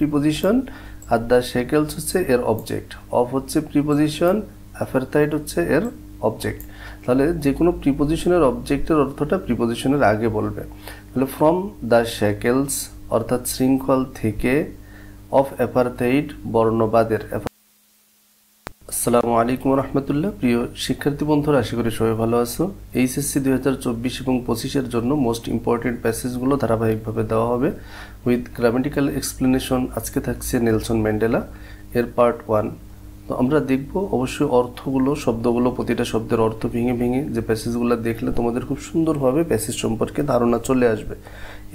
preposition are the shackles হচ্ছে এর object of হচ্ছে প্রিপোজিশন অ্যাফারথাইট হচ্ছে এর অবজেক্ট তাহলে যে কোনো প্রিপোজিশনের অবজেক্টের অর্থটা প্রিপোজিশনের আগে বলবে তাহলে ফ্রম দ্য সেকেলস অর্থাৎ শৃঙ্খল থেকে অফ অ্যাপারথেইড বর্ণবাদের আসসালামু আলাইকুম রহমতুল্লাহ প্রিয় শিক্ষার্থী বন্ধুরা আশা করি সবাই ভালো আছো এইচএসসি দুই হাজার চব্বিশ এবং পঁচিশের জন্য মোস্ট ইম্পর্টেন্ট প্যাসেজগুলো ধারাবাহিকভাবে দেওয়া হবে উইথ গ্রামেটিক্যাল এক্সপ্লেনেশন আজকে থাকছে নেলসন ম্যান্ডেলা এর পার্ট ওয়ান তো আমরা দেখব অবশ্যই অর্থগুলো শব্দগুলো প্রতিটা শব্দের অর্থ ভেঙে ভেঙে যে প্যাসেজগুলো দেখলে তোমাদের খুব সুন্দরভাবে প্যাসেজ সম্পর্কে ধারণা চলে আসবে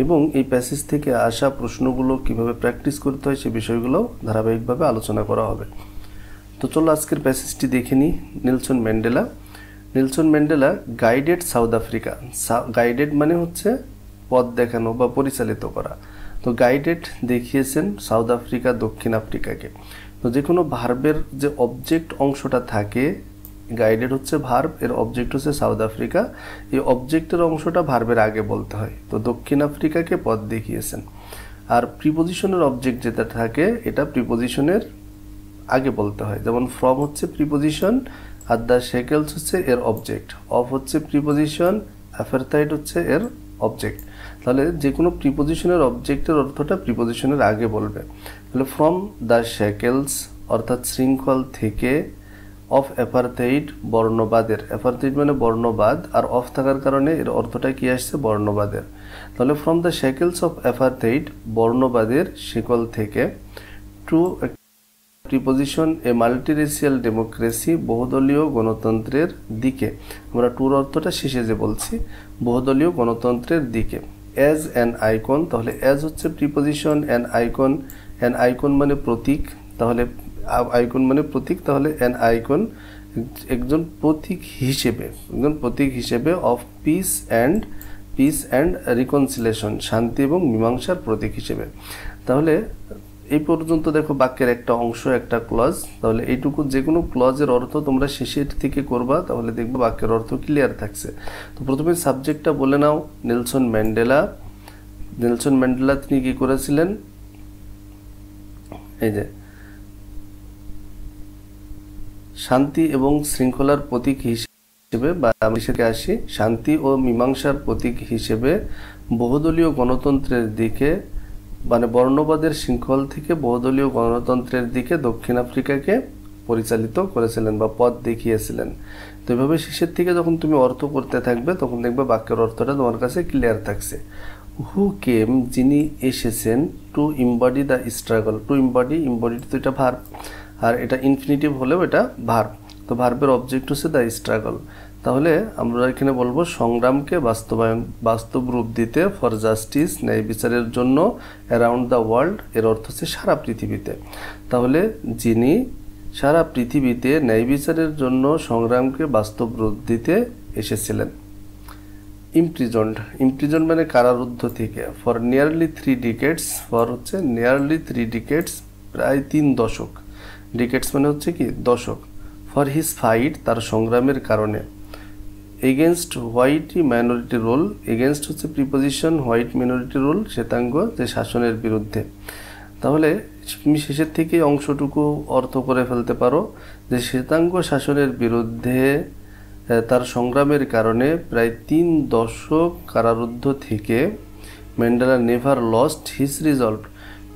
এবং এই প্যাসেজ থেকে আসা প্রশ্নগুলো কিভাবে প্র্যাকটিস করতে হয় সে বিষয়গুলো ধারাবাহিকভাবে আলোচনা করা হবে তো চলো আজকের প্যাসেজটি দেখে নিই Nelson Mandela Nelson Mandela guided South Africa guided মানে হচ্ছে পথ দেখানো বা পরিচালিত করা তো গাইডেড দেখিয়েছেন সাউথ আফ্রিকা দক্ষিণ আফ্রিকাকে তো যে কোনো ভার্বের যে অবজেক্ট অংশটা থাকে গাইডেড হচ্ছে ভার্ব এর অবজেক্ট হচ্ছে সাউথ আফ্রিকা এই অবজেক্টের অংশটা ভার্বের আগে বলতে হয় তো দক্ষিণ আফ্রিকাকে পথ দেখিয়েছেন আর প্রিপোজিশনের অবজেক্ট যেটা থাকে এটা প্রিপোজিশনের আগে বলতে হয় যেমন ফ্রম হচ্ছে প্রিপোজিশন আর দ্য সেকেলস হচ্ছে এর অবজেক্ট অফ হচ্ছে প্রিপোজিশন অ্যাফারথাইট হচ্ছে এর অবজেক্ট তাহলে যে কোনো প্রিপোজিশনের অবজেক্টের অর্থটা প্রিপোজিশনের আগে বলবে তাহলে ফ্রম দ্য সেকেলস অর্থাৎ শৃঙ্খল থেকে অফ অ্যাপারথেইড বর্ণবাদের অ্যাপারথেইড মানে বর্ণবাদ আর অফ থাকার কারণে এর অর্থটা কী আসছে বর্ণবাদের তাহলে from the shackles of apartheid বর্ণবাদের শিকল থেকে to preposition a multiracial democracy বহুদলীয় গণতন্ত্রের দিকে আমরা টুর অর্থটা শেষে যে বলছি বহুদলীয় গণতন্ত্রের দিকে অ্যাজ অ্যান আইকন তাহলে অ্যাজ হচ্ছে preposition an icon an icon মানে প্রতীক তাহলে আইকন মানে প্রতীক তাহলে অ্যান আইকন একজন প্রতীক হিসেবে একজন প্রতীক হিসেবে of peace and peace and reconciliation শান্তি এবং মীমাংসার প্রতীক হিসেবে তাহলে এই পর্যন্ত দেখো বাক্যের একটা অংশ একটা ক্লজ তাহলে এইটুকু যে কোনো ক্লজের অর্থ তোমরা শেষের থেকে করবা তাহলে দেখবো বাক্যের অর্থ ক্লিয়ার থাকছে তো প্রথমে সাবজেক্টটা বলে নাও নেলসন ম্যান্ডেলা নেলসন ম্যান্ডেলা তিনি কি করেছিলেন এই যে শান্তি এবং শৃঙ্খলার প্রতীক হিসেবে বা আমি সেটাকে আসি শান্তি ও মীমাংসার প্রতীক হিসেবে বহুদলীয় গণতন্ত্রের দিকে মানে বর্ণবাদের শৃঙ্খল থেকে বহুদলীয় গণতন্ত্রের দিকে দক্ষিণ আফ্রিকাকে পরিচালিত করেছিলেন বা পথ দেখিয়েছিলেন তো এভাবে শেষের থেকে যখন তুমি অর্থ করতে থাকবে তখন দেখবে বাক্যের অর্থটা তোমার কাছে ক্লিয়ার থাকছে হু কেম যিনি এসেছেন to embody the struggle to embody embody তো এটা ভার্ব আর এটা ইনফিনিটিভ হলেও এটা ভার্ব তো ভার্বের অবজেক্ট হচ্ছে দ্য স্ট্রাগল তাহলে আমরা এখানে বলবো সংগ্রামকে বাস্তবায়ন বাস্তব রূপ দিতে ফর জাস্টিস ন্যায় বিচারের জন্য অ্যারাউন্ড দ্য ওয়ার্ল্ড এর অর্থ হচ্ছে সারা পৃথিবীতে তাহলে যিনি সারা পৃথিবীতে ন্যায় বিচারের জন্য সংগ্রামকে বাস্তব রূপ দিতে এসেছিলেন ইমপ্রিজন্ড ইমপ্রিজন মানে কারারুদ্ধ থেকে for nearly three decades for হচ্ছে নিয়ারলি থ্রি ডিকেটস প্রায় তিন দশক ডিকেটস মানে হচ্ছে কি দশক ফর হিজ ফাইট তার সংগ্রামের কারণে against white minority rule against হচ্ছে প্রিপোজিশন হোয়াইট মাইনরিটি রোল শ্বেতাঙ্গ যে শাসনের বিরুদ্ধে তাহলে তুমি শেষের থেকে অংশটুকু অর্থ করে ফেলতে পারো যে শ্বেতাঙ্গ শাসনের বিরুদ্ধে তার সংগ্রামের কারণে প্রায় তিন দশক কারারুদ্ধ থেকে Mandela never lost his resolve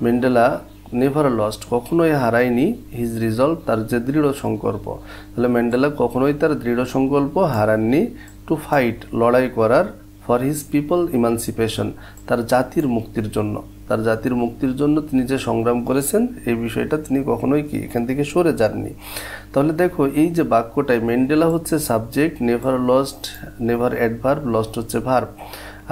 Mandela never lost কখনোই হারায়নি হিজ রিজল্ভ তার যে দৃঢ় সংকল্প তাহলে ম্যান্ডেলা কখনোই তার দৃঢ় সংকল্প হারাননি টু ফাইট লড়াই করার ফর হিজ পিপল ইমানসিপেশন তার জাতির মুক্তির জন্য তার জাতির মুক্তির জন্য তিনি যে সংগ্রাম করেছেন এই বিষয়টা তিনি কখনোই কি এখান থেকে সরে যাননি তাহলে দেখো এই যে বাক্যটায় ম্যান্ডেলা হচ্ছে subject never lost never adverb lost হচ্ছে ভার্ভ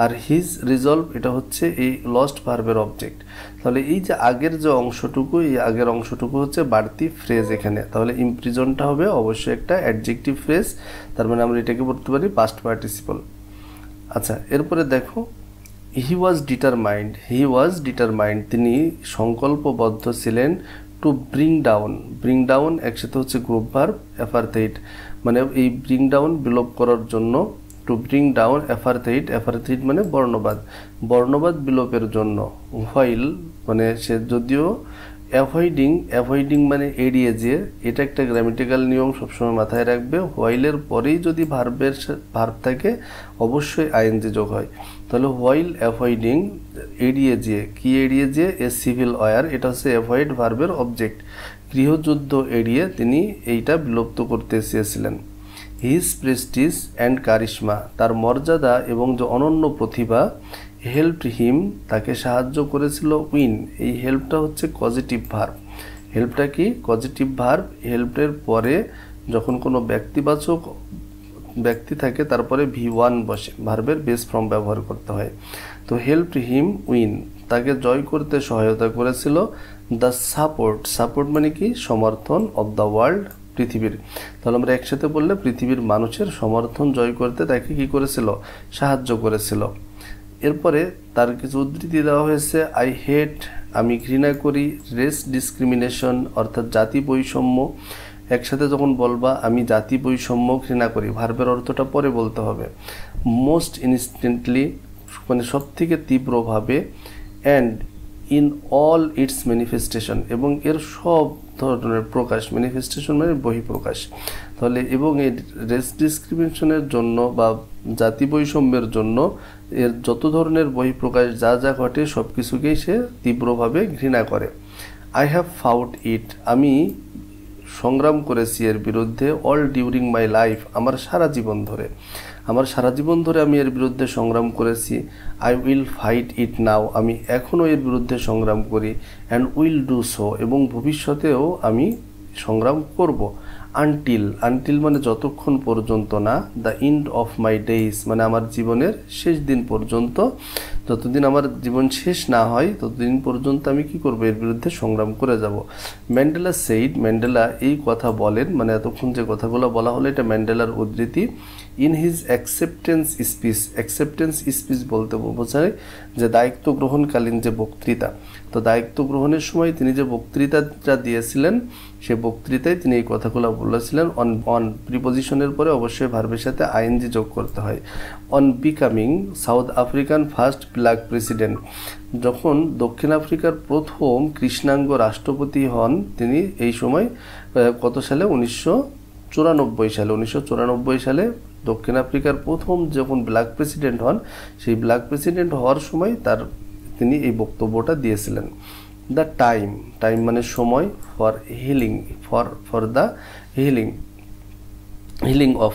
আর হিজ রিজলভ এটা হচ্ছে এই লস্ট ভার্বের অবজেক্ট তাহলে এই যে আগের যে অংশটুকু এই আগের অংশটুকু হচ্ছে বাড়তি ফ্রেজ এখানে তাহলে ইমপ্রিজনটা হবে অবশ্যই একটা অ্যাডজেক্টিভ ফ্রেজ তার মানে আমরা এটাকে বলতে পারি পাস্ট পার্টিসিপল আচ্ছা এরপরে দেখো হি ওয়াজ ডিটারমাইন্ড হি ওয়াজ ডিটারমাইন্ড তিনি সংকল্পবদ্ধ ছিলেন to bring down bring down একসাথে হচ্ছে গ্রুপ ভার্ব অ্যাফার্থেইট মানে এই ব্রিং ডাউন বিলোপ করার জন্য to bring down apartheid apartheid মানে বর্ণবাদ বর্ণবাদ বিলোপের জন্য হোয়াইল মানে সে যদিও অ্যাভয়েডিং অ্যাভয়েডিং মানে এড়িয়ে যে এটা একটা গ্রামেটিক্যাল নিয়ম সবসময় মাথায় রাখবে হোয়াইলের পরেই যদি ভার্বের ভার্ব থাকে অবশ্যই যে যোগ হয় তাহলে হোয়াইল অ্যাভয়েডিং এড়িয়ে যে কি এড়িয়ে যে এ সিভিল ওয়ার এটা হচ্ছে অ্যাভয়েড ভার্বের অবজেক্ট গৃহযুদ্ধ এড়িয়ে তিনি এইটা বিলুপ্ত করতে চেয়েছিলেন হিজ প্রেস্টিজ অ্যান্ড কারিশমা তার মর্যাদা এবং যে অনন্য প্রতিভা হেল্পড হিম তাকে সাহায্য করেছিল উইন এই হেল্পটা হচ্ছে পজিটিভ ভার্ব হেল্পটা কি পজিটিভ ভার্ব হেল্পের পরে যখন কোনো ব্যক্তিবাচক ব্যক্তি থাকে তারপরে ভি ওয়ান বসে ভার্বের বেস ফর্ম ব্যবহার করতে হয় তো হেল্প হিম উইন তাকে জয় করতে সহায়তা করেছিল দ্য সাপোর্ট সাপোর্ট মানে কি সমর্থন অব দ্য ওয়ার্ল্ড পৃথিবীর তাহলে আমরা একসাথে বললে পৃথিবীর মানুষের সমর্থন জয় করতে তাকে কি করেছিল সাহায্য করেছিল এরপরে তার কিছু উদ্ধৃতি দেওয়া হয়েছে আই হেট আমি ঘৃণা করি রেস ডিসক্রিমিনেশন অর্থাৎ জাতি বৈষম্য একসাথে যখন বলবা আমি জাতি বৈষম্য ঘৃণা করি ভার্বের অর্থটা পরে বলতে হবে মোস্ট ইনস্ট্যান্টলি মানে সবথেকে তীব্রভাবে and in all its manifestation এবং এর সব ধরনের প্রকাশ ম্যানিফেস্টেশন মানে বহিঃপ্রকাশ তাহলে এবং এই রেস ডিসক্রিমিনেশনের জন্য বা জাতি বৈষম্যের জন্য এর যত ধরনের বহিঃপ্রকাশ যা যা ঘটে সব কিছুকেই সে তীব্রভাবে ঘৃণা করে আই হ্যাভ ফাউট ইট আমি সংগ্রাম করেছি এর বিরুদ্ধে অল ডিউরিং মাই লাইফ আমার সারা জীবন ধরে আমার সারা জীবন ধরে আমি এর বিরুদ্ধে সংগ্রাম করেছি I will fight it now আমি এখনও এর বিরুদ্ধে সংগ্রাম করি অ্যান্ড উইল ডু সো এবং ভবিষ্যতেও আমি সংগ্রাম করব আনটিল আনটিল মানে যতক্ষণ পর্যন্ত না the end of my days মানে আমার জীবনের শেষ দিন পর্যন্ত যতদিন আমার জীবন শেষ না হয় ততদিন পর্যন্ত আমি কি করব এর বিরুদ্ধে সংগ্রাম করে যাব ম্যান্ডেলা সেইড ম্যান্ডেলা এই কথা বলেন মানে এতক্ষণ যে কথাগুলো বলা হলো এটা ম্যান্ডেলার উদ্ধৃতি in his acceptance speech acceptance speech বলতে বোঝায় যে দায়িত্ব গ্রহণকালীন যে বক্তৃতা তো দায়িত্ব গ্রহণের সময় তিনি যে বক্তৃতাটা দিয়েছিলেন সে বক্তৃতায় তিনি এই কথাগুলো বলেছিলেন অন অন প্রিপোজিশনের পরে অবশ্যই ভার্বের সাথে আইএনজি যোগ করতে হয় on becoming South African first black president যখন দক্ষিণ আফ্রিকার প্রথম কৃষ্ণাঙ্গ রাষ্ট্রপতি হন তিনি এই সময় কত সালে উনিশশো চুরানব্বই সালে উনিশশো চুরানব্বই সালে দক্ষিণ আফ্রিকার প্রথম যখন ব্ল্যাক প্রেসিডেন্ট হন সেই ব্ল্যাক প্রেসিডেন্ট হওয়ার সময় তার তিনি এই বক্তব্যটা দিয়েছিলেন দ্য টাইম টাইম মানে সময় for healing for for the healing healing of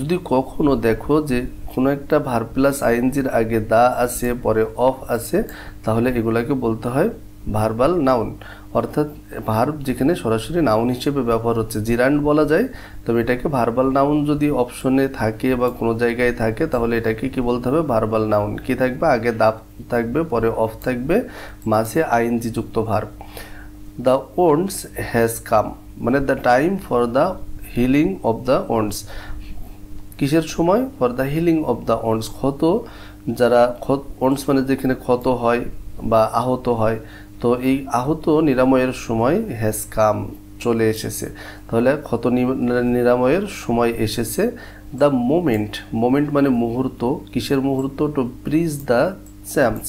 যদি কখনো দেখো যে কোনো একটা ভার প্লাস আইএনজির আগে দা আছে পরে অফ আছে তাহলে এগুলাকে বলতে হয় ভার্বাল নাউন অর্থাৎ ভার্ব যেখানে সরাসরি নাউন হিসেবে ব্যবহার হচ্ছে জিরান্ড বলা যায় তবে এটাকে ভার্বাল নাউন যদি অপশনে থাকে বা কোনো জায়গায় থাকে তাহলে এটাকে কি বলতে হবে ভার্বাল নাউন কি থাকবে আগে দাপ থাকবে পরে অফ থাকবে মাঝে আইএনজি যুক্ত verb the wounds has come মানে the time for the healing of the wounds কিসের সময় for the healing of the wounds ক্ষত যারা ক্ষত অন্স মানে যেখানে ক্ষত হয় বা আহত হয় তো এই আহত নিরাময়ের সময় হ্যাজ কাম চলে এসেছে তাহলে ক্ষত নিরাময়ের সময় এসেছে দ্য মোমেন্ট মোমেন্ট মানে মুহূর্ত কিসের মুহূর্ত to bridge the chasms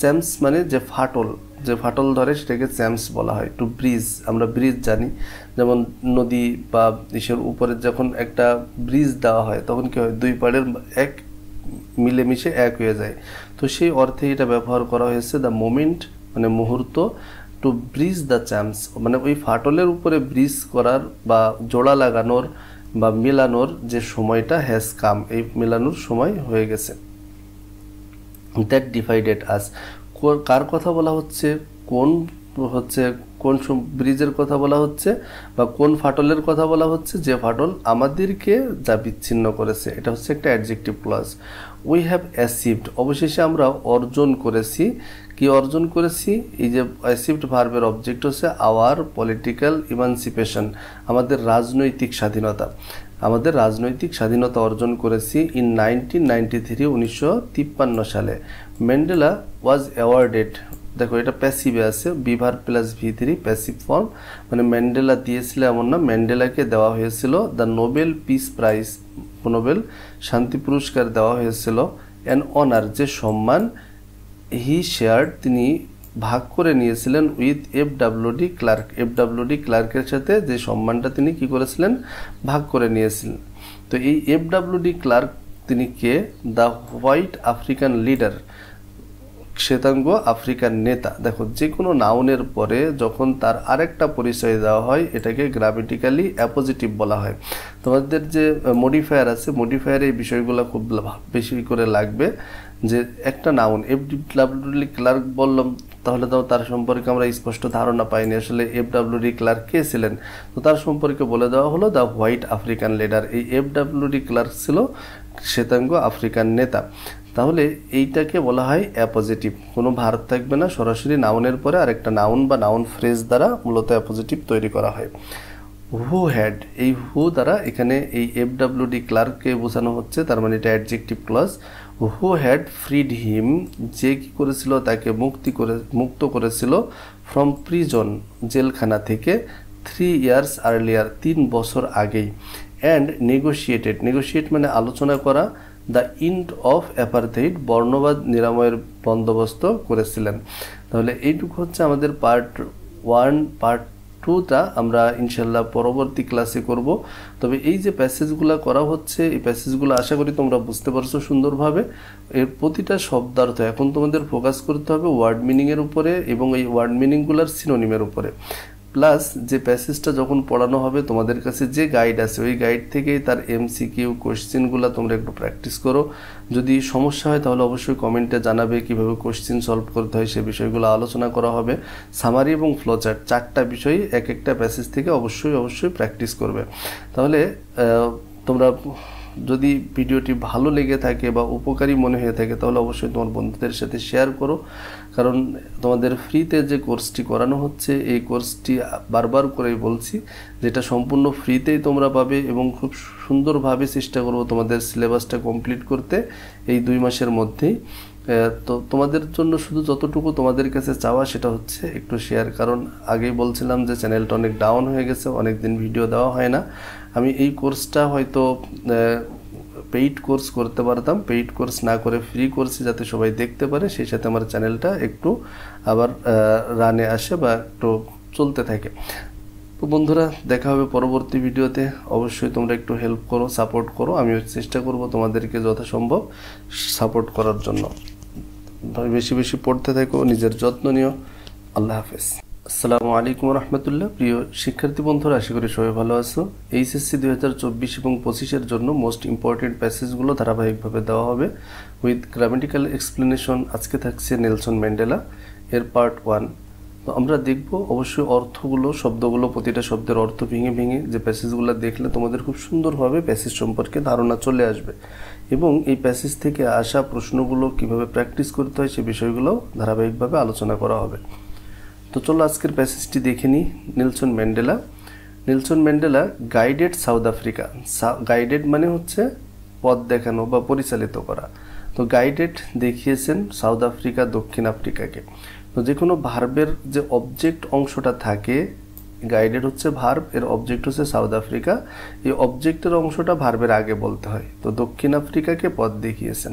chasms মানে যে ফাটল যে ফাটল ধরে সেটাকে চ্যাম্পস বলা হয় টু ব্রিজ আমরা ব্রিজ জানি যেমন নদী বা ইসের উপরে যখন একটা ব্রিজ দেওয়া হয় তখন কী হয় দুই পাড়ের এক মিলেমিশে এক হয়ে যায় তো সেই অর্থে এটা ব্যবহার করা হয়েছে দ্য মোমেন্ট মানে মুহূর্ত টু ব্রিজ দ্য চ্যাম্পস মানে ওই ফাটলের উপরে ব্রিজ করার বা জোড়া লাগানোর বা মেলানোর যে সময়টা হ্যাজ কাম এই মেলানোর সময় হয়ে গেছে দ্যাট ডিভাইডেড আস কার কথা বলা হচ্ছে কোন হচ্ছে কোন ব্রিজের কথা বলা হচ্ছে বা কোন ফাটলের কথা বলা হচ্ছে যে ফাটল আমাদেরকে যা বিচ্ছিন্ন করেছে এটা হচ্ছে একটা adjective plus we have achieved অবশেষে আমরা অর্জন করেছি কি অর্জন করেছি এই যে অ্যাসিভড ভার্বের অবজেক্ট হচ্ছে আওয়ার পলিটিক্যাল ইমানসিপেশন আমাদের রাজনৈতিক স্বাধীনতা আমাদের রাজনৈতিক স্বাধীনতা অর্জন করেছি ইন নাইনটিন নাইনটি থ্রি উনিশশো তিপ্পান্ন সালে ম্যান্ডেলা ওয়াজ অ্যাওয়ার্ডেড দেখো এটা প্যাসিভে আছে be verb plus V three passive form মানে ম্যান্ডেলা দিয়েছিল এমন না ম্যান্ডেলাকে দেওয়া হয়েছিল the Nobel peace prize Nobel শান্তি পুরস্কার দেওয়া হয়েছিল অ্যান অনার যে সম্মান হি শেয়ার তিনি ভাগ করে নিয়েছিলেন with F W de Klerk F de ক্লার্কের সাথে যে সম্মানটা তিনি কি করেছিলেন ভাগ করে নিয়েছিলেন তো এই এফ ডি ক্লার্ক তিনি কে দ্য হোয়াইট আফ্রিকান লিডার শ্বেতাঙ্গ আফ্রিকার নেতা দেখো যে কোনো নাউনের পরে যখন তার আরেকটা পরিচয় দেওয়া হয় এটাকে গ্রামেটিক্যালি অ্যাপোজিটিভ বলা হয় তোমাদের যে মডিফায়ার আছে মডিফায়ার এই বিষয়গুলো খুব বেশি করে লাগবে যে একটা নাউন এফ ডাব্লিউডি ক্লার্ক বললাম তাহলে তো তার সম্পর্কে আমরা স্পষ্ট ধারণা পাইনি আসলে এফ ডাব্লিউ ডি ক্লার্ক কে ছিলেন তো তার সম্পর্কে বলে দেওয়া হলো দ্য হোয়াইট আফ্রিকান লিডার এই এফ ডাব্লিউ ডি ক্লার্ক ছিল শ্বেতাঙ্গ আফ্রিকান নেতা তাহলে এইটাকে বলা হয় অ্যাপোজিটিভ কোনো ভারত থাকবে না সরাসরি নাউনের পরে আরেকটা নাউন বা নাউন ফ্রেজ দ্বারা মূলত অ্যাপোজিটিভ তৈরি করা হয় হু হ্যাড এই হু দ্বারা এখানে এই এফ ডাব্লিউ ডি ক্লার্ককে বোঝানো হচ্ছে তার মানে এটা adjective clause who had freed him যে কি করেছিল তাকে মুক্তি করে মুক্ত করেছিল ফ্রম প্রিজন জেলখানা থেকে থ্রি ইয়ার্স আর্লিয়ার তিন বছর আগেই অ্যান্ড নেগোসিয়েটেড নেগোসিয়েট মানে আলোচনা করা দ্য ইন্ড অফ অ্যাপারথেইড বর্ণবাদ নিরাময়ের বন্দোবস্ত করেছিলেন তাহলে এইটুকু হচ্ছে আমাদের পার্ট ওয়ান পার্ট টুটা আমরা ইনশাল্লাহ পরবর্তী ক্লাসে করব তবে এই যে প্যাসেজগুলো করা হচ্ছে এই প্যাসেজগুলো আশা করি তোমরা বুঝতে পারছো সুন্দরভাবে এর প্রতিটা শব্দার্থ এখন তোমাদের ফোকাস করতে হবে ওয়ার্ড মিনিংয়ের উপরে এবং এই ওয়ার্ড মিনিংগুলোর সিনোনিমের উপরে প্লাস যে প্যাসেজটা যখন পড়ানো হবে তোমাদের কাছে যে গাইড আছে ওই গাইড থেকেই তার এমসিকিউ কোশ্চেনগুলো তোমরা একটু প্র্যাকটিস করো যদি সমস্যা হয় তাহলে অবশ্যই কমেন্টে জানাবে কিভাবে কোশ্চেন সলভ করতে হয় সে বিষয়গুলো আলোচনা করা হবে সামারি এবং ফ্লোচার্ট চারটা বিষয় এক একটা প্যাসেজ থেকে অবশ্যই অবশ্যই প্র্যাকটিস করবে তাহলে তোমরা যদি ভিডিওটি ভালো লেগে থাকে বা উপকারী মনে হয়ে থাকে তাহলে অবশ্যই তোমার বন্ধুদের সাথে শেয়ার করো কারণ তোমাদের ফ্রিতে যে কোর্সটি করানো হচ্ছে এই কোর্সটি বারবার করেই বলছি যেটা সম্পূর্ণ ফ্রিতেই তোমরা পাবে এবং খুব সুন্দরভাবে চেষ্টা করবো তোমাদের সিলেবাসটা কমপ্লিট করতে এই দুই মাসের মধ্যেই তো তোমাদের জন্য শুধু যতটুকু তোমাদের কাছে চাওয়া সেটা হচ্ছে একটু শেয়ার কারণ আগেই বলছিলাম যে চ্যানেলটা অনেক ডাউন হয়ে গেছে অনেক দিন ভিডিও দেওয়া হয় না আমি এই কোর্সটা হয়তো পেইড কোর্স করতে পারতাম পেইড কোর্স না করে ফ্রি কোর্সে যাতে সবাই দেখতে পারে সেই সাথে আমার চ্যানেলটা একটু আবার রানে আসে বা একটু চলতে থাকে তো বন্ধুরা দেখা হবে পরবর্তী ভিডিওতে অবশ্যই তোমরা একটু হেল্প করো সাপোর্ট করো আমিও চেষ্টা করব তোমাদেরকে যথাসম্ভব সাপোর্ট করার জন্য তুমি বেশি বেশি পড়তে থাকো নিজের যত্ন নিও আল্লাহ হাফেজ আসসালামু আলাইকুম রহমতুল্লাহ প্রিয় শিক্ষার্থী বন্ধুরা আশা করি সবাই ভালো আছো এইচএসসি দুই হাজার চব্বিশ এবং পঁচিশের জন্য মোস্ট ইম্পর্টেন্ট প্যাসেজগুলো ধারাবাহিকভাবে দেওয়া হবে উইথ গ্রামেটিক্যাল এক্সপ্লেনেশন আজকে থাকছে নেলসন ম্যান্ডেলা এর পার্ট ওয়ান তো আমরা দেখব অবশ্যই অর্থগুলো শব্দগুলো প্রতিটা শব্দের অর্থ ভেঙে ভেঙে যে প্যাসেজগুলো দেখলে তোমাদের খুব সুন্দরভাবে প্যাসেজ সম্পর্কে ধারণা চলে আসবে এবং এই প্যাসেজ থেকে আসা প্রশ্নগুলো কিভাবে প্র্যাকটিস করতে হয় সে বিষয়গুলো ধারাবাহিকভাবে আলোচনা করা হবে তো চলো আজকের প্যাসেজটি দেখে নিই Nelson Mandela Nelson Mandela guided South Africa guided মানে হচ্ছে পথ দেখানো বা পরিচালিত করা তো গাইডেড দেখিয়েছেন সাউথ আফ্রিকা দক্ষিণ আফ্রিকাকে তো যে কোনো ভার্বের যে অবজেক্ট অংশটা থাকে গাইডেড হচ্ছে ভার্ব এর অবজেক্ট হচ্ছে সাউথ আফ্রিকা এই অবজেক্টের অংশটা ভার্বের আগে বলতে হয় তো দক্ষিণ আফ্রিকাকে পথ দেখিয়েছেন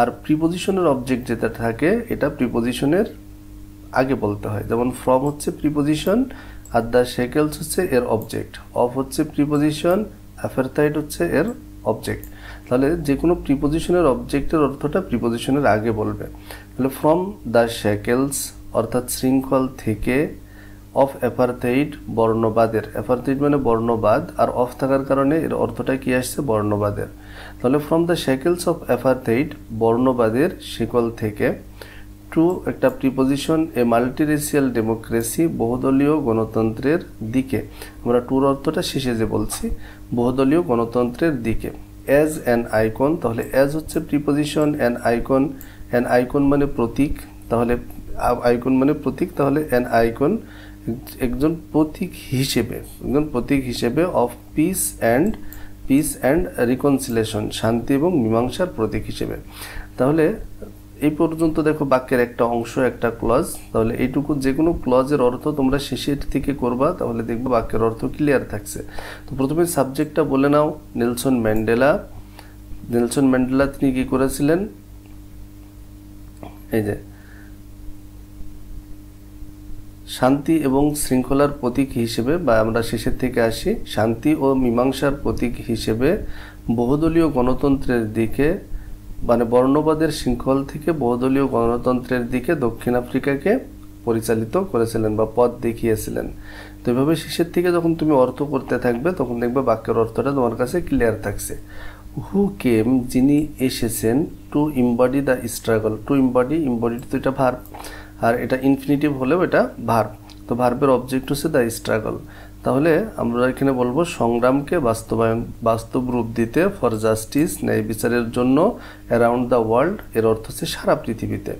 আর প্রিপোজিশনের অবজেক্ট যেটা থাকে এটা প্রিপোজিশনের আগে বলতে হয় যেমন ফ্রম হচ্ছে প্রিপোজিশন আর দ্য সেকেলস হচ্ছে এর অবজেক্ট অফ হচ্ছে প্রিপোজিশন অ্যাফারথাইট হচ্ছে এর অবজেক্ট তাহলে যে কোনো প্রিপোজিশনের অবজেক্টের অর্থটা প্রিপোজিশনের আগে বলবে তাহলে ফ্রম দ্য সেকেলস অর্থাৎ শৃঙ্খল থেকে অফ অ্যাপারথেইড বর্ণবাদের অ্যাপারথেইড মানে বর্ণবাদ আর অফ থাকার কারণে এর অর্থটা কি আসছে বর্ণবাদের তাহলে from the shackles of apartheid বর্ণবাদের শিকল থেকে টু একটা প্রিপোজিশন এ মাল্টিরেসিয়াল ডেমোক্রেসি বহুদলীয় গণতন্ত্রের দিকে আমরা টুর অর্থটা শেষে যে বলছি বহুদলীয় গণতন্ত্রের দিকে অ্যাজ অ্যান আইকন তাহলে অ্যাজ হচ্ছে preposition an icon an icon মানে প্রতীক তাহলে আইকন মানে প্রতীক তাহলে অ্যান আইকন একজন প্রতীক হিসেবে একজন প্রতীক হিসেবে of peace and peace and reconciliation শান্তি এবং মীমাংসার প্রতীক হিসেবে তাহলে এই পর্যন্ত দেখো বাক্যের একটা অংশ একটা ক্লজ তাহলে এইটুকু যে কোনো ক্লজের অর্থ তোমরা শেষের থেকে করবা তাহলে দেখবে বাক্যের অর্থ ক্লিয়ার থাকছে তো প্রথমে সাবজেক্টটা বলে নাও নেলসন ম্যান্ডেলা নেলসন ম্যান্ডেলা তিনি কী করেছিলেন এই যে শান্তি এবং শৃঙ্খলার প্রতীক হিসেবে বা আমরা শেষের থেকে আসি শান্তি ও মীমাংসার প্রতীক হিসেবে বহুদলীয় গণতন্ত্রের দিকে মানে বর্ণবাদের শৃঙ্খল থেকে বহুদলীয় গণতন্ত্রের দিকে দক্ষিণ আফ্রিকাকে পরিচালিত করেছিলেন বা পথ দেখিয়েছিলেন তো এভাবে শেষের থেকে যখন তুমি অর্থ করতে থাকবে তখন দেখবে বাক্যের অর্থটা তোমার কাছে ক্লিয়ার থাকছে হু কেম যিনি এসেছেন to embody the struggle to embody embody তো এটা ভার আর এটা ইনফিনিটিভ হলেও এটা ভার্ব তো ভার্বের অবজেক্ট হচ্ছে দ্য স্ট্রাগল তাহলে আমরা এখানে বলবো সংগ্রামকে বাস্তবায়ন বাস্তব রূপ দিতে ফর জাস্টিস ন্যায় বিচারের জন্য অ্যারাউন্ড দ্য ওয়ার্ল্ড এর অর্থ হচ্ছে সারা পৃথিবীতে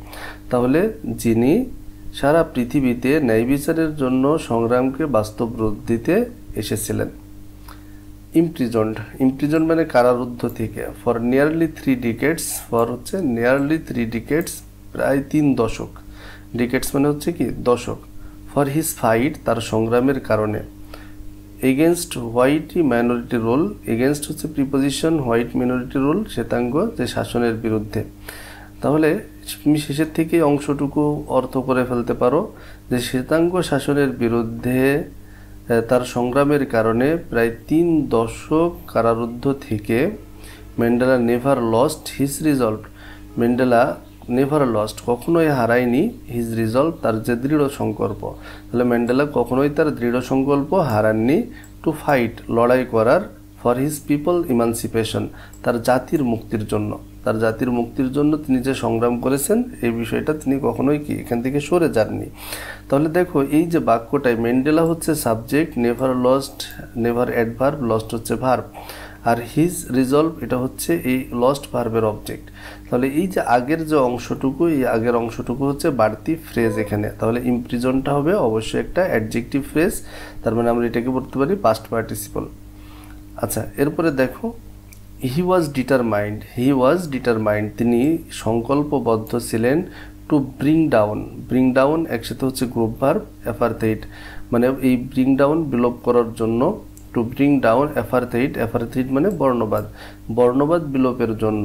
তাহলে যিনি সারা পৃথিবীতে ন্যায় বিচারের জন্য সংগ্রামকে বাস্তব রূপ দিতে এসেছিলেন ইমপ্রিজন্ড ইমপ্রিজন মানে কারারুদ্ধ থেকে for nearly three decades for হচ্ছে নিয়ারলি থ্রি ডিকেটস প্রায় তিন দশক ডিকেটস মানে হচ্ছে কি দশক ফর হিজ ফাইট তার সংগ্রামের কারণে against white minority rule against হচ্ছে প্রিপোজিশন হোয়াইট মাইনরিটি রোল শ্বেতাঙ্গ যে শাসনের বিরুদ্ধে তাহলে তুমি শেষের থেকে অংশটুকু অর্থ করে ফেলতে পারো যে শ্বেতাঙ্গ শাসনের বিরুদ্ধে তার সংগ্রামের কারণে প্রায় তিন দশক কারারুদ্ধ থেকে Mandela never lost his resolve Mandela never lost কখনোই হারায়নি হিজ রিজল্ভ তার যে দৃঢ় সংকল্প তাহলে ম্যান্ডেলা কখনোই তার দৃঢ় সংকল্প হারাননি টু ফাইট লড়াই করার ফর হিজ পিপল ইমানসিপেশন তার জাতির মুক্তির জন্য তার জাতির মুক্তির জন্য তিনি যে সংগ্রাম করেছেন এই বিষয়টা তিনি কখনোই কি এখান থেকে সরে যাননি তাহলে দেখো এই যে বাক্যটাই ম্যান্ডেলা হচ্ছে subject never lost never adverb lost হচ্ছে ভার্ভ আর হিজ রিজলভ এটা হচ্ছে এই লস্ট ভার্বের অবজেক্ট তাহলে এই যে আগের যে অংশটুকু এই আগের অংশটুকু হচ্ছে বাড়তি ফ্রেজ এখানে তাহলে ইমপ্রিজনটা হবে অবশ্যই একটা অ্যাডজেক্টিভ ফ্রেজ তার মানে আমরা এটাকে বলতে পারি পাস্ট পার্টিসিপল আচ্ছা এরপরে দেখো হি ওয়াজ ডিটারমাইন্ড হি ওয়াজ ডিটারমাইন্ড তিনি সংকল্পবদ্ধ ছিলেন to bring down bring down একসাথে হচ্ছে গ্রুপ ভার্ব অ্যাপার্থেইট মানে এই ব্রিং ডাউন বিলোপ করার জন্য to bring down apartheid apartheid মানে বর্ণবাদ বর্ণবাদ বিলোপের জন্য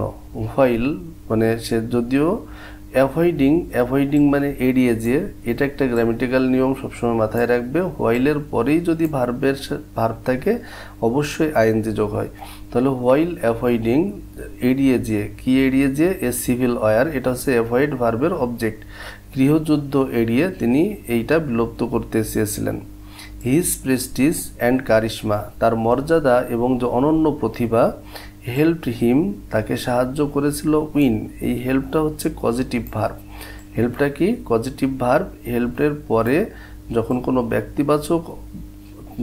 হোয়াইল মানে সে যদিও অ্যাভয়েডিং অ্যাভয়েডিং মানে এড়িয়ে যেয়ে এটা একটা গ্রামেটিক্যাল নিয়ম সবসময় মাথায় রাখবে হোয়াইলের পরেই যদি ভার্বের ভার্ব থাকে অবশ্যই যে যোগ হয় তাহলে হোয়াইল অ্যাভয়েডিং এড়িয়ে যেয়ে কি এড়িয়ে যেয়ে এ সিভিল ওয়ার এটা হচ্ছে অ্যাভয়েড ভার্বের অবজেক্ট গৃহযুদ্ধ এড়িয়ে তিনি এইটা বিলুপ্ত করতে চেয়েছিলেন হিজ প্রেস্টিজ অ্যান্ড কারিশমা তার মর্যাদা এবং যে অনন্য প্রতিভা হেল্প হিম তাকে সাহায্য করেছিল উইন এই হেল্পটা হচ্ছে পজিটিভ ভার্ব হেল্পটা কি পজিটিভ ভার্ব হেল্পের পরে যখন কোনো ব্যক্তিবাচক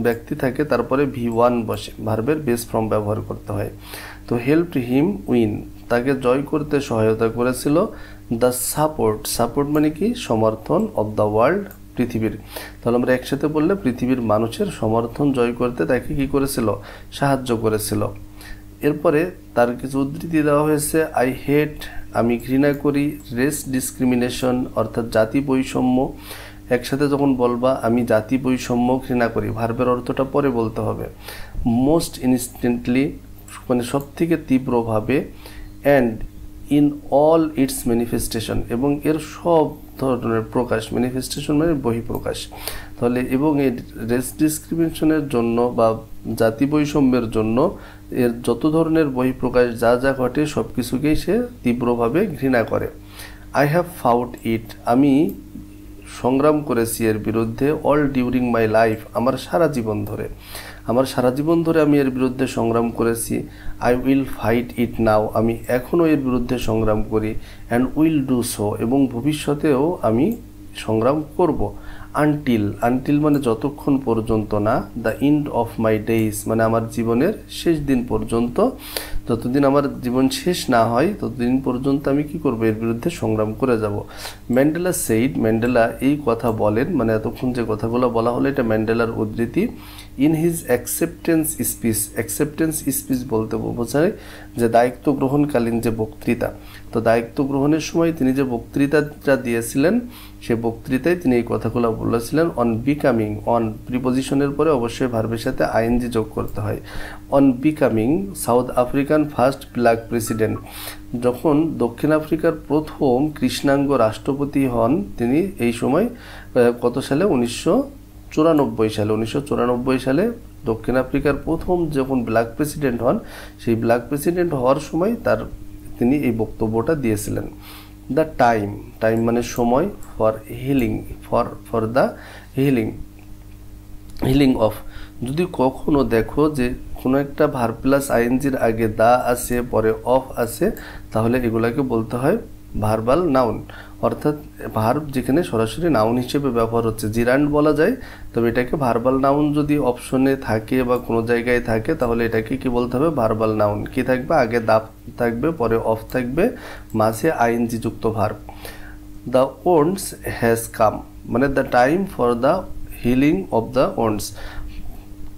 ব্যক্তি থাকে তারপরে ভি ওয়ান বসে ভার্বের বেস ফর্ম ব্যবহার করতে হয় তো হেল্প হিম উইন তাকে জয় করতে সহায়তা করেছিল দ্য সাপোর্ট সাপোর্ট মানে কি সমর্থন অব দ্য ওয়ার্ল্ড পৃথিবীর তাহলে আমরা একসাথে বললে পৃথিবীর মানুষের সমর্থন জয় করতে তাকে কী করেছিল সাহায্য করেছিল এরপরে তার কিছু উদ্ধৃতি দেওয়া হয়েছে আই হেট আমি ঘৃণা করি রেস ডিসক্রিমিনেশন অর্থাৎ জাতি বৈষম্য একসাথে যখন বলবা আমি জাতি বৈষম্য ঘৃণা করি ভার্বের অর্থটা পরে বলতে হবে মোস্ট ইনস্ট্যান্টলি মানে সবথেকে তীব্রভাবে and in all its manifestation এবং এর সব ধরনের প্রকাশ ম্যানিফেস্টেশন মানে প্রকাশ তাহলে এবং এই রেস ডিসক্রিমিনেশনের জন্য বা জাতি বৈষম্যের জন্য এর যত ধরনের বহিঃপ্রকাশ যা যা ঘটে সব কিছুকেই সে তীব্রভাবে ঘৃণা করে আই হ্যাভ ফাউট ইট আমি সংগ্রাম করেছি এর বিরুদ্ধে অল ডিউরিং মাই লাইফ আমার সারা জীবন ধরে আমার সারা জীবন ধরে আমি এর বিরুদ্ধে সংগ্রাম করেছি I will fight it now আমি এখনও এর বিরুদ্ধে সংগ্রাম করি অ্যান্ড উইল ডু সো এবং ভবিষ্যতেও আমি সংগ্রাম করব আনটিল আনটিল মানে যতক্ষণ পর্যন্ত না the end of my days মানে আমার জীবনের শেষ দিন পর্যন্ত যতদিন আমার জীবন শেষ না হয় ততদিন পর্যন্ত আমি কি করব এর বিরুদ্ধে সংগ্রাম করে যাব ম্যান্ডেলা সেইড ম্যান্ডেলা এই কথা বলেন মানে এতক্ষণ যে কথাগুলো বলা হলো এটা ম্যান্ডেলার উদ্ধৃতি in his acceptance speech acceptance speech বলতে বোঝায় যে দায়িত্ব গ্রহণকালীন যে বক্তৃতা তো দায়িত্ব গ্রহণের সময় তিনি যে বক্তৃতাটা দিয়েছিলেন সে বক্তৃতায় তিনি এই কথাগুলো বলেছিলেন অন বিকামিং অন প্রিপোজিশনের পরে অবশ্যই ভার্বের সাথে আইএনজি যোগ করতে হয় on becoming South African first black president যখন দক্ষিণ আফ্রিকার প্রথম কৃষ্ণাঙ্গ রাষ্ট্রপতি হন তিনি এই সময় কত সালে উনিশশো চুরানব্বই সালে উনিশশো চুরানব্বই সালে দক্ষিণ আফ্রিকার প্রথম যখন ব্ল্যাক প্রেসিডেন্ট হন সেই ব্ল্যাক প্রেসিডেন্ট হওয়ার সময় তার তিনি এই বক্তব্যটা দিয়েছিলেন দ্য টাইম টাইম মানে সময় for healing for for the healing healing of যদি কখনো দেখো যে কোনো একটা ভার প্লাস আইএনজির আগে দা আছে পরে অফ আছে তাহলে এগুলাকে বলতে হয় ভার্বাল নাউন অর্থাৎ ভার্ব যেখানে সরাসরি নাউন হিসেবে ব্যবহার হচ্ছে জিরান্ড বলা যায় তবে এটাকে ভার্বাল নাউন যদি অপশনে থাকে বা কোনো জায়গায় থাকে তাহলে এটাকে কি বলতে হবে ভার্বাল নাউন কি থাকবে আগে দাপ থাকবে পরে অফ থাকবে মাঝে আইনজি যুক্ত verb the wounds has come মানে the time for the healing of the wounds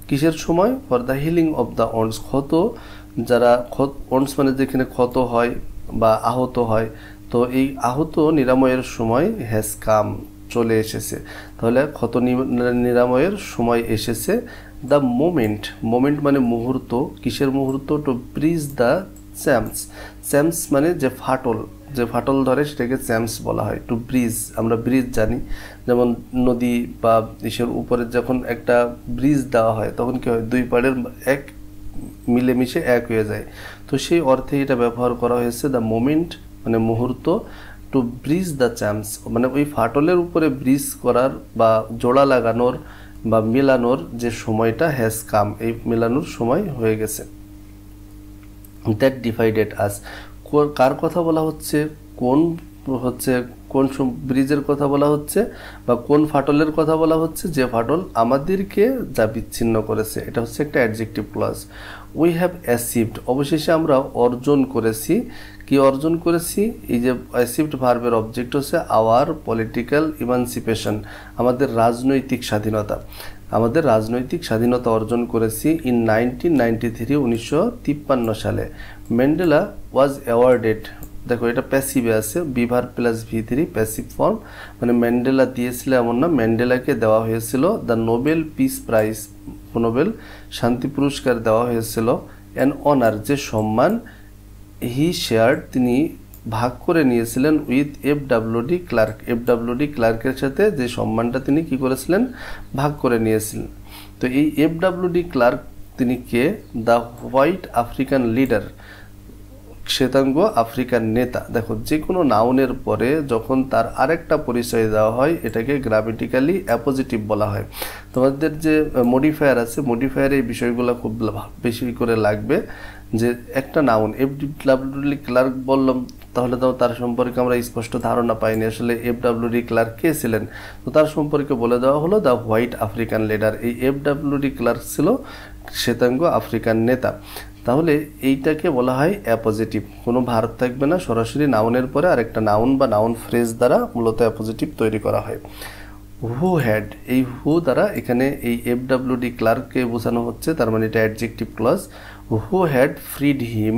কিসের সময় for the healing of the wounds ক্ষত যারা ক্ষত ওন্ডস মানে যেখানে ক্ষত হয় বা আহত হয় তো এই আহত নিরাময়ের সময় হ্যাস কাম চলে এসেছে তাহলে ক্ষত নিরাময়ের সময় এসেছে দ্য মোমেন্ট মোমেন্ট মানে মুহূর্ত কিসের মুহূর্ত to bridge the chasms chasms মানে যে ফাটল যে ফাটল ধরে সেটাকে চ্যাম্পস বলা হয় টু ব্রিজ আমরা ব্রিজ জানি যেমন নদী বা ইসের উপরে যখন একটা ব্রিজ দেওয়া হয় তখন কী হয় দুই পাড়ের এক মিলেমিশে এক হয়ে যায় তো সেই অর্থে এটা ব্যবহার করা হয়েছে দ্য মোমেন্ট মানে মুহূর্ত টু ব্রিজ দ্য চ্যাম্পস মানে ওই ফাটলের উপরে ব্রিজ করার বা জোড়া লাগানোর বা মেলানোর যে সময়টা হ্যাজ কাম এই মেলানোর সময় হয়ে গেছে দ্যাট ডিভাইডেড আস কার কথা বলা হচ্ছে কোন হচ্ছে কোন ব্রিজের কথা বলা হচ্ছে বা কোন ফাটলের কথা বলা হচ্ছে যে ফাটল আমাদেরকে যা বিচ্ছিন্ন করেছে এটা হচ্ছে একটা adjective clause we have achieved অবশেষে আমরা অর্জন করেছি কি অর্জন করেছি এই যে অ্যাসিভড ভার্বের অবজেক্ট হচ্ছে আওয়ার পলিটিক্যাল ইমানসিপেশন আমাদের রাজনৈতিক স্বাধীনতা আমাদের রাজনৈতিক স্বাধীনতা অর্জন করেছি ইন নাইনটিন নাইনটি থ্রি উনিশশো তিপ্পান্ন সালে ম্যান্ডেলা ওয়াজ অ্যাওয়ার্ডেড দেখো এটা প্যাসিভে আছে be verb plus V three passive form মানে ম্যান্ডেলা দিয়েছিল এমন না ম্যান্ডেলাকে দেওয়া হয়েছিল the Nobel peace prize Nobel শান্তি পুরস্কার দেওয়া হয়েছিল অ্যান অনার যে সম্মান হি শেয়ার তিনি ভাগ করে নিয়েছিলেন with F de Klerk F de ক্লার্কের সাথে যে সম্মানটা তিনি কি করেছিলেন ভাগ করে নিয়েছিলেন তো এই এফ ডি ক্লার্ক তিনি কে দ্য হোয়াইট আফ্রিকান লিডার শ্বেতাঙ্গ আফ্রিকান নেতা দেখো যে কোনো নাউনের পরে যখন তার আরেকটা পরিচয় দেওয়া হয় এটাকে গ্রামেটিক্যালি অ্যাপোজিটিভ বলা হয় তোমাদের যে মডিফায়ার আছে মডিফায়ার এই বিষয়গুলো খুব বেশি করে লাগবে যে একটা নাউন এফ ডাব্লিউডি ক্লার্ক বললাম তাহলে তো তার সম্পর্কে আমরা স্পষ্ট ধারণা পাইনি আসলে এফ ডাব্লিউডি ক্লার্ক কে ছিলেন তো তার সম্পর্কে বলে দেওয়া হলো দ্য হোয়াইট আফ্রিকান লিডার এই এফ ডাব্লিউডি ক্লার্ক ছিল শ্বেতাঙ্গ আফ্রিকান নেতা তাহলে এইটাকে বলা হয় অ্যাপোজিটিভ কোনো ভারত থাকবে না সরাসরি নাউনের পরে আরেকটা নাউন বা নাউন ফ্রেজ দ্বারা মূলত অ্যাপোজিটিভ তৈরি করা হয় হু হ্যাড এই হু দ্বারা এখানে এই এফ ডি ক্লার্ককে বোঝানো হচ্ছে তার মানে এটা adjective clause who had freed him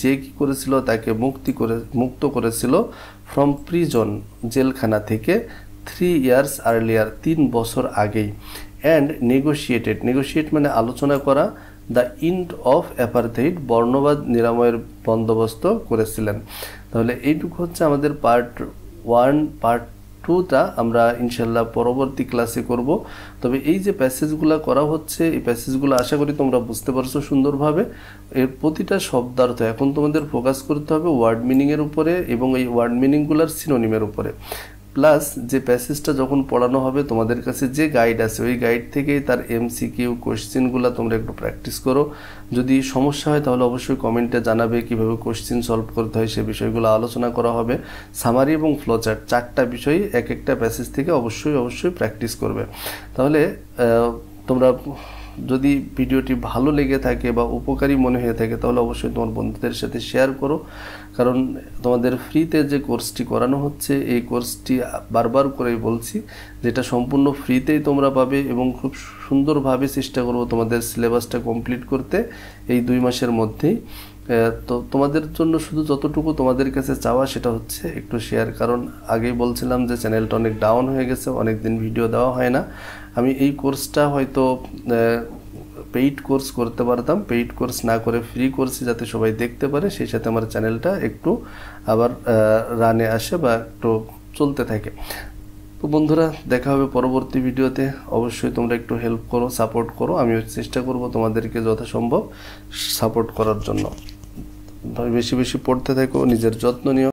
যে কী করেছিল তাকে মুক্তি করে মুক্ত করেছিল ফ্রম প্রিজন জেলখানা থেকে থ্রি ইয়ার্স আর্লিয়ার তিন বছর আগেই অ্যান্ড নেগোসিয়েটেড নেগোসিয়েট মানে আলোচনা করা দ্য ইন্ড অফ অ্যাপারথেইড বর্ণবাদ নিরাময়ের বন্দোবস্ত করেছিলেন তাহলে এইটুকু হচ্ছে আমাদের পার্ট ওয়ান পার্ট টুটা আমরা ইনশাল্লাহ পরবর্তী ক্লাসে করব তবে এই যে প্যাসেজগুলো করা হচ্ছে এই প্যাসেজগুলো আশা করি তোমরা বুঝতে পারছো সুন্দরভাবে এর প্রতিটা শব্দার্থ এখন তোমাদের ফোকাস করতে হবে ওয়ার্ড মিনিংয়ের উপরে এবং এই ওয়ার্ড মিনিংগুলোর সিনোনিমের উপরে প্লাস যে প্যাসেজটা যখন পড়ানো হবে তোমাদের কাছে যে গাইড আছে ওই গাইড থেকেই তার এমসিকিউ কোশ্চেনগুলো তোমরা একটু প্র্যাকটিস করো যদি সমস্যা হয় তাহলে অবশ্যই কমেন্টে জানাবে কিভাবে কোশ্চেন সলভ করতে হয় সে বিষয়গুলো আলোচনা করা হবে সামারি এবং ফ্লোচার চারটা বিষয় এক একটা প্যাসেজ থেকে অবশ্যই অবশ্যই প্র্যাকটিস করবে তাহলে তোমরা যদি ভিডিওটি ভালো লেগে থাকে বা উপকারী মনে হয়ে থাকে তাহলে অবশ্যই তোমার বন্ধুদের সাথে শেয়ার করো কারণ তোমাদের ফ্রিতে যে কোর্সটি করানো হচ্ছে এই কোর্সটি বারবার করে বলছি যেটা সম্পূর্ণ ফ্রিতেই তোমরা পাবে এবং খুব সুন্দরভাবে চেষ্টা করবো তোমাদের সিলেবাসটা কমপ্লিট করতে এই দুই মাসের মধ্যেই তো তোমাদের জন্য শুধু যতটুকু তোমাদের কাছে চাওয়া সেটা হচ্ছে একটু শেয়ার কারণ আগেই বলছিলাম যে চ্যানেলটা অনেক ডাউন হয়ে গেছে অনেক দিন ভিডিও দেওয়া হয় না আমি এই কোর্সটা হয়তো পেইড কোর্স করতে পারতাম পেইড কোর্স না করে ফ্রি কোর্সে যাতে সবাই দেখতে পারে সেই সাথে আমার চ্যানেলটা একটু আবার রানে আসে বা একটু চলতে থাকে তো বন্ধুরা দেখা হবে পরবর্তী ভিডিওতে অবশ্যই তোমরা একটু হেল্প করো সাপোর্ট করো আমিও চেষ্টা করব তোমাদেরকে যথাসম্ভব সাপোর্ট করার জন্য বেশি বেশি পড়তে থাকো নিজের যত্ন নিও